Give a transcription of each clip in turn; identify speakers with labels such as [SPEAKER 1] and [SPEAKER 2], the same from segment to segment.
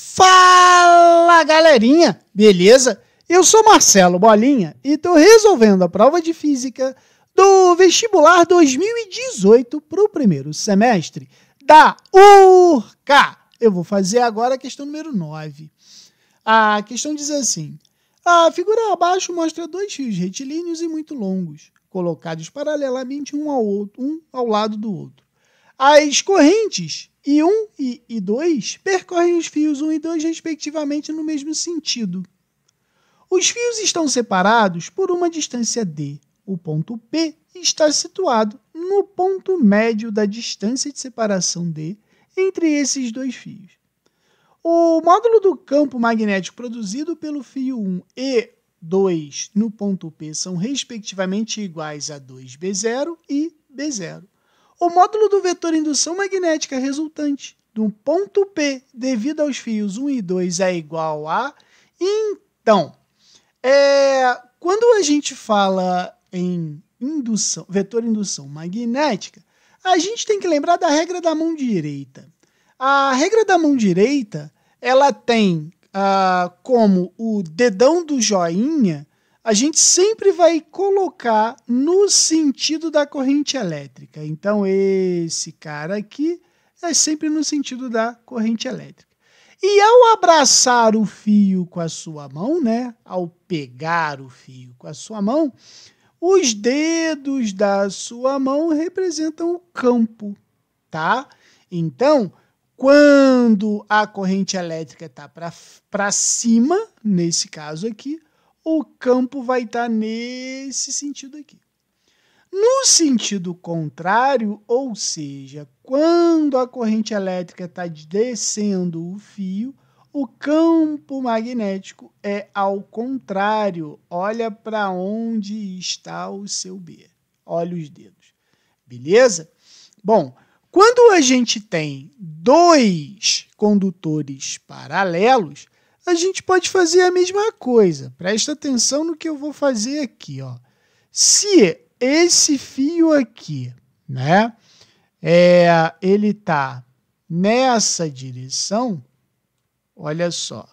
[SPEAKER 1] Fala galerinha, beleza? Eu sou Marcelo Bolinha e estou resolvendo a prova de física do vestibular 2018 para o primeiro semestre da URCA. Eu vou fazer agora a questão número 9. A questão diz assim: a figura abaixo mostra dois fios retilíneos e muito longos, colocados paralelamente um ao outro, um ao lado do outro. As correntes e 1 um e 2 percorrem os fios 1 e 2, respectivamente, no mesmo sentido. Os fios estão separados por uma distância d. O ponto P está situado no ponto médio da distância de separação d entre esses dois fios. O módulo do campo magnético produzido pelo fio 1 e 2 no ponto P são respectivamente iguais a 2B0 e B0 o módulo do vetor indução magnética resultante do ponto P devido aos fios 1 e 2 é igual a. Então, é, quando a gente fala em indução, vetor indução magnética, a gente tem que lembrar da regra da mão direita. A regra da mão direita, ela tem ah, como o dedão do joinha a gente sempre vai colocar no sentido da corrente elétrica. Então, esse cara aqui é sempre no sentido da corrente elétrica. E ao abraçar o fio com a sua mão, né, ao pegar o fio com a sua mão, os dedos da sua mão representam o campo, tá? Então, quando a corrente elétrica está para cima, nesse caso aqui, o campo vai estar tá nesse sentido aqui. No sentido contrário, ou seja, quando a corrente elétrica está descendo o fio, o campo magnético é ao contrário. Olha para onde está o seu B. Olha os dedos. Beleza? Bom, quando a gente tem dois condutores paralelos, a gente pode fazer a mesma coisa. Presta atenção no que eu vou fazer aqui, ó. Se esse fio aqui, né, é, ele tá nessa direção, olha só.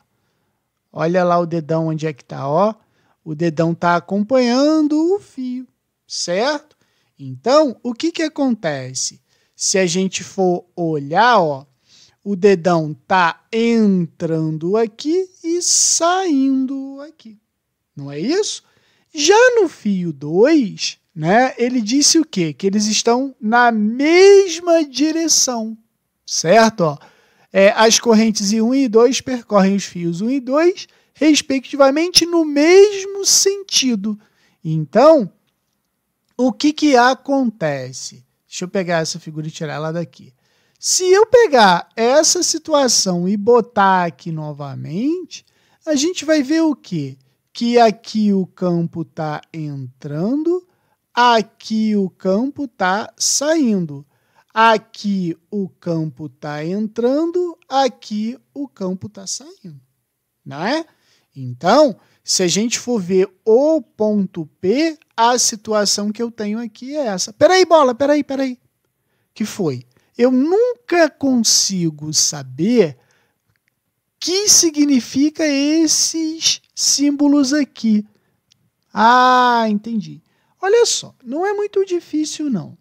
[SPEAKER 1] Olha lá o dedão onde é que tá, ó. O dedão tá acompanhando o fio, certo? Então, o que que acontece? Se a gente for olhar, ó, o dedão está entrando aqui e saindo aqui. Não é isso? Já no fio 2, né, ele disse o quê? Que eles estão na mesma direção, certo? Ó, é, as correntes I1 e 2 percorrem os fios 1 e 2, respectivamente, no mesmo sentido. Então, o que, que acontece? Deixa eu pegar essa figura e tirar ela daqui. Se eu pegar essa situação e botar aqui novamente, a gente vai ver o quê? Que aqui o campo está entrando, aqui o campo está saindo. Aqui o campo está entrando, aqui o campo está saindo. é? Então, se a gente for ver o ponto P, a situação que eu tenho aqui é essa. Peraí, bola, peraí, peraí. Que foi? eu nunca consigo saber que significa esses símbolos aqui. Ah, entendi. Olha só, não é muito difícil não.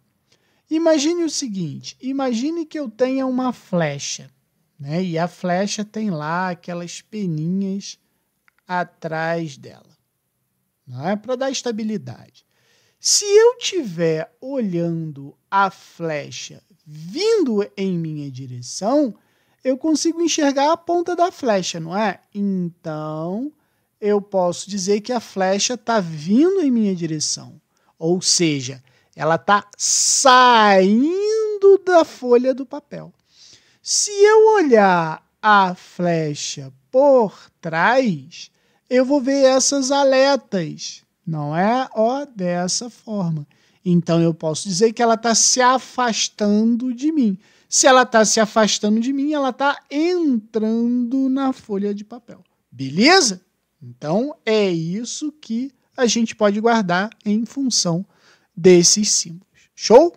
[SPEAKER 1] Imagine o seguinte, imagine que eu tenha uma flecha, né? E a flecha tem lá aquelas peninhas atrás dela, não é? Para dar estabilidade. Se eu tiver olhando a flecha vindo em minha direção, eu consigo enxergar a ponta da flecha, não é? Então, eu posso dizer que a flecha está vindo em minha direção. Ou seja, ela está saindo da folha do papel. Se eu olhar a flecha por trás, eu vou ver essas aletas, não é? Ó, dessa forma. Então eu posso dizer que ela está se afastando de mim. Se ela está se afastando de mim, ela está entrando na folha de papel. Beleza? Então é isso que a gente pode guardar em função desses símbolos. Show?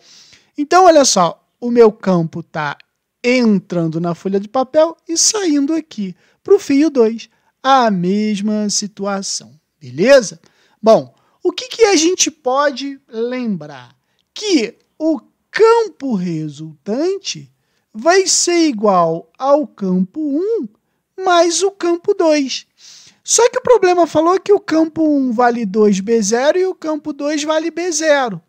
[SPEAKER 1] Então olha só, o meu campo está entrando na folha de papel e saindo aqui para o fio 2. A mesma situação, beleza? Bom, o que, que a gente pode lembrar? Que o campo resultante vai ser igual ao campo 1 mais o campo 2. Só que o problema falou que o campo 1 vale 2B0 e o campo 2 vale B0.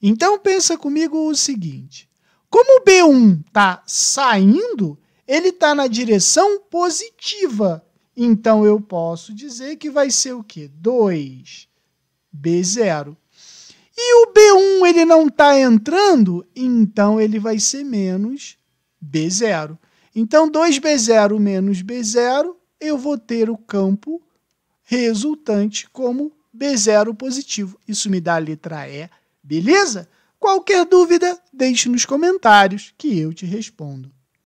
[SPEAKER 1] Então pensa comigo o seguinte: como o B1 está saindo, ele está na direção positiva. Então eu posso dizer que vai ser o quê? 2 B0. E o B1 ele não está entrando, então ele vai ser menos B0. Então, 2B0 menos B0, eu vou ter o campo resultante como B0 positivo. Isso me dá a letra E, beleza? Qualquer dúvida, deixe nos comentários que eu te respondo.